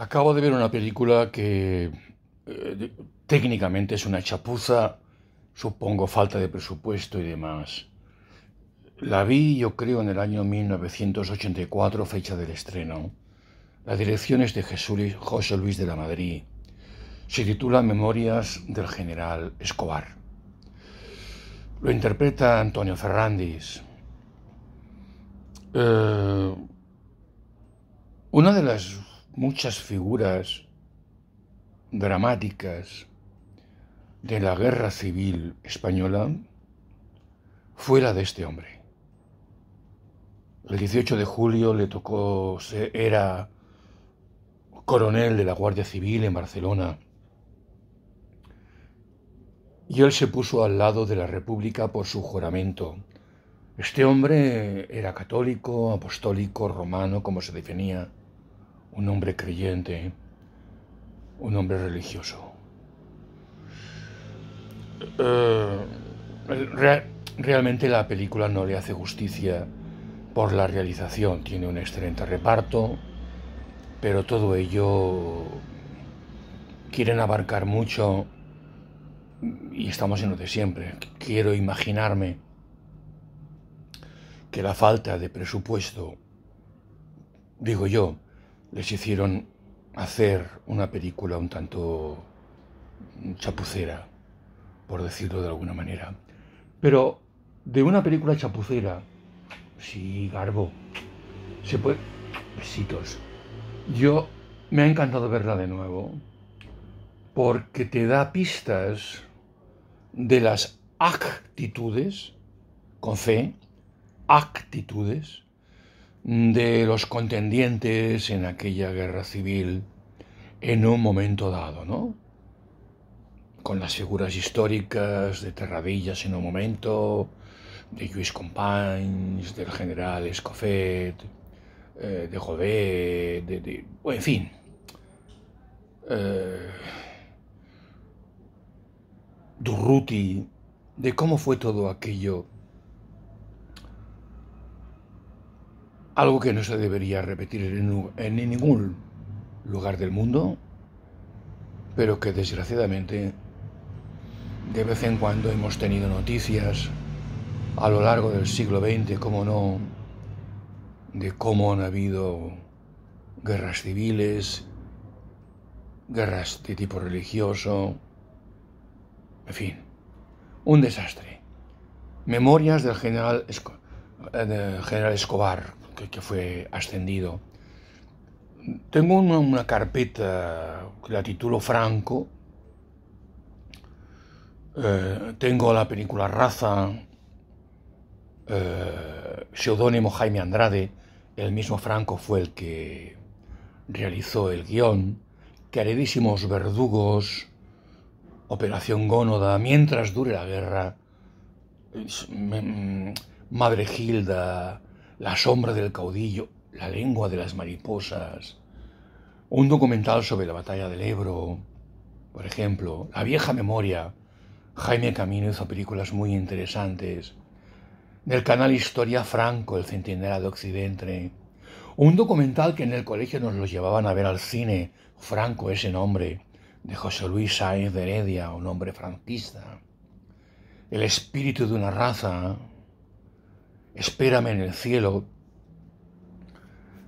Acabo de ver una película que eh, técnicamente es una chapuza, supongo falta de presupuesto y demás. La vi yo creo en el año 1984, fecha del estreno. La dirección es de José Luis de la Madrid. Se titula Memorias del general Escobar. Lo interpreta Antonio Ferrandis. Eh, una de las muchas figuras dramáticas de la guerra civil española fuera de este hombre. El 18 de julio le tocó, era coronel de la Guardia Civil en Barcelona. Y él se puso al lado de la República por su juramento. Este hombre era católico, apostólico, romano, como se definía un hombre creyente, un hombre religioso. Eh, realmente la película no le hace justicia por la realización, tiene un excelente reparto, pero todo ello quieren abarcar mucho y estamos en lo de siempre. Quiero imaginarme que la falta de presupuesto, digo yo, les hicieron hacer una película un tanto chapucera, por decirlo de alguna manera. Pero de una película chapucera, sí, Garbo, se puede... Besitos. Yo me ha encantado verla de nuevo porque te da pistas de las actitudes, con fe, actitudes de los contendientes en aquella guerra civil en un momento dado, ¿no? Con las figuras históricas de Terradillas en un momento, de Luis Companys, del general Escofet, eh, de Jodé, de, de, en fin. Eh, Durruti, de cómo fue todo aquello algo que no se debería repetir en, ningún lugar del mundo, pero que desgraciadamente de vez en cuando hemos tenido noticias a lo largo del siglo XX, como no, de cómo han habido guerras civiles, guerras de tipo religioso, en fin, un desastre. Memorias del general, eh, del general Escobar, que, fue ascendido. Tengo una, carpeta que la titulo Franco. Eh, tengo la película Raza, eh, seudónimo Jaime Andrade. El mismo Franco fue el que realizó el guión. Queridísimos verdugos, Operación Gónoda, mientras dure la guerra, mm, Madre Gilda, la sombra del caudillo, La lengua de las mariposas, un documental sobre la batalla del Ebro, por ejemplo, La vieja memoria. Jaime Camino hizo películas muy interesantes. Del canal Historia Franco, El Centinela de Occidente. Un documental que en el colegio nos lo llevaban a ver al cine, Franco ese nombre, de José Luis Sáenz de Heredia, un hombre franquista. El espíritu de una raza, Espérame en el cielo.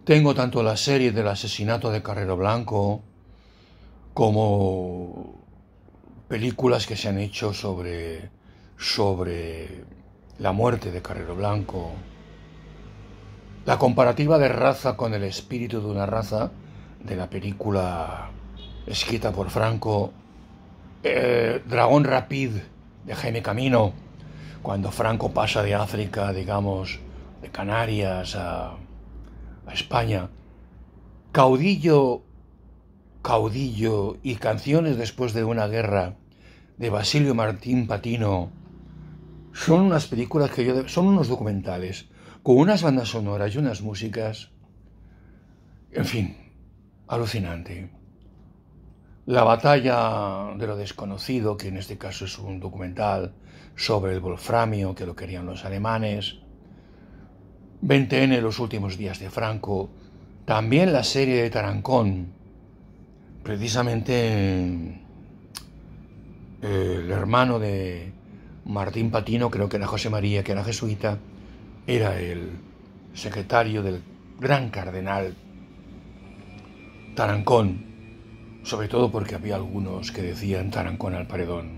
Tengo tanto la serie del asesinato de Carrero Blanco como películas que se han hecho sobre, sobre la muerte de Carrero Blanco. La comparativa de raza con el espíritu de una raza de la película escrita por Franco, eh, Dragón Rapid de Jaime Camino cuando Franco pasa de África, digamos, de Canarias a, a España, caudillo, caudillo y canciones después de una guerra de Basilio Martín Patino son unas películas que yo... son unos documentales con unas bandas sonoras y unas músicas, en fin, alucinante. La batalla de lo desconocido, que en este caso es un documental sobre el wolframio que lo querían los alemanes, 20N, los últimos días de Franco, también la serie de Tarancón, precisamente el hermano de Martín Patino, creo que era José María, que era jesuita, era el secretario del gran cardenal Tarancón, sobre todo porque había algunos que decían Tarancón al paredón,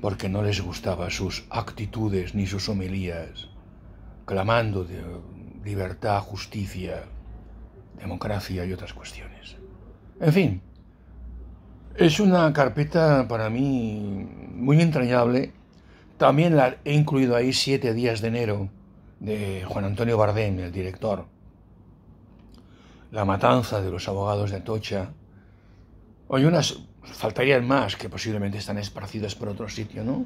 porque no les gustaban sus actitudes ni sus homilías, clamando de libertad, justicia, democracia y otras cuestiones. En fin, es una carpeta para mí muy entrañable. También la he incluido ahí Siete días de enero de Juan Antonio Bardem, el director. La matanza de los abogados de Atocha, Hoy hay unas, faltarían más, que posiblemente están esparcidas por otro sitio, ¿no?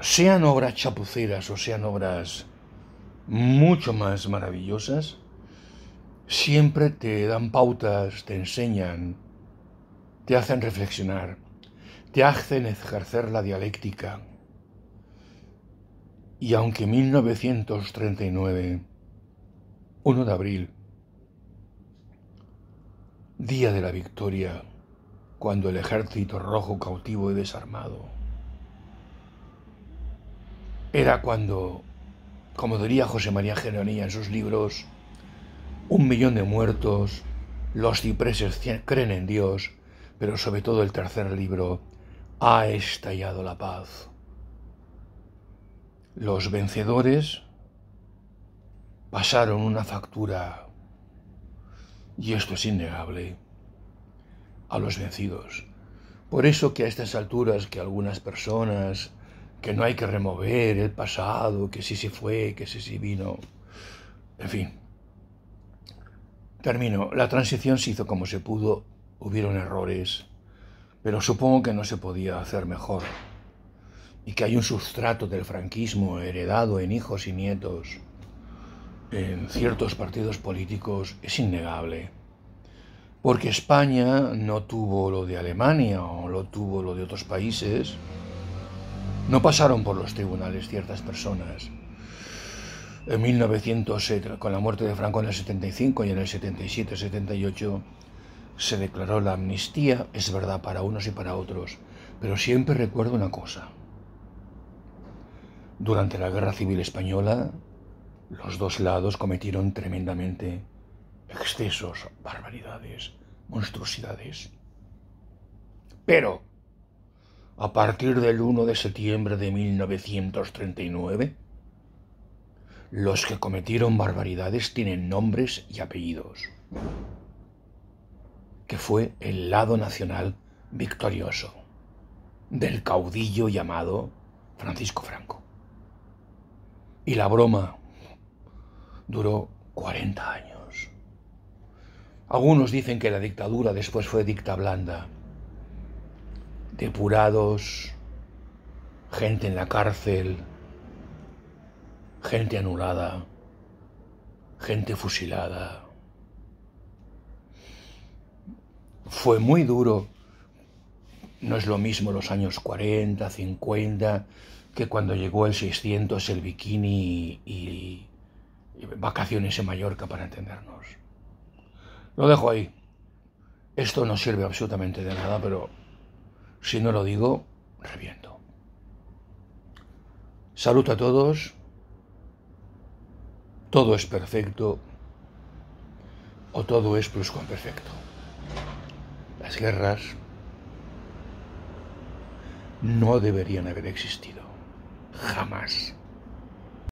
Sean obras chapuceras o sean obras mucho más maravillosas, siempre te dan pautas, te enseñan, te hacen reflexionar, te hacen ejercer la dialéctica. Y aunque 1939, 1 de abril día de la victoria, cuando el ejército rojo cautivo y desarmado. Era cuando, como diría José María Geronía en sus libros, un millón de muertos, los cipreses creen en Dios, pero sobre todo el tercer libro, ha estallado la paz. Los vencedores pasaron una factura y esto es innegable, a los vencidos. Por eso que a estas alturas que algunas personas, que no hay que remover el pasado, que sí se fue, que sí se vino, en fin. Termino. La transición se hizo como se pudo, hubieron errores, pero supongo que no se podía hacer mejor y que hay un sustrato del franquismo heredado en hijos y nietos en ciertos partidos políticos es innegable. Porque España no tuvo lo de Alemania o lo tuvo lo de otros países. No pasaron por los tribunales ciertas personas. En 1907, con la muerte de Franco en el 75 y en el 77-78, se declaró la amnistía, es verdad, para unos y para otros. Pero siempre recuerdo una cosa. Durante la Guerra Civil Española, los dos lados cometieron tremendamente excesos, barbaridades, monstruosidades. Pero, a partir del 1 de septiembre de 1939, los que cometieron barbaridades tienen nombres y apellidos, que fue el lado nacional victorioso del caudillo llamado Francisco Franco. Y la broma duró 40 años. Algunos dicen que la dictadura después fue dicta blanda. Depurados, gente en la cárcel, gente anulada, gente fusilada. Fue muy duro. No es lo mismo los años 40, 50, que cuando llegó el 600, el bikini y, vacaciones en Mallorca para entendernos. Lo dejo ahí. Esto no sirve absolutamente de nada, pero si no lo digo, reviento. Salud a todos. Todo es perfecto o todo es perfecto. Las guerras no deberían haber existido. Jamás.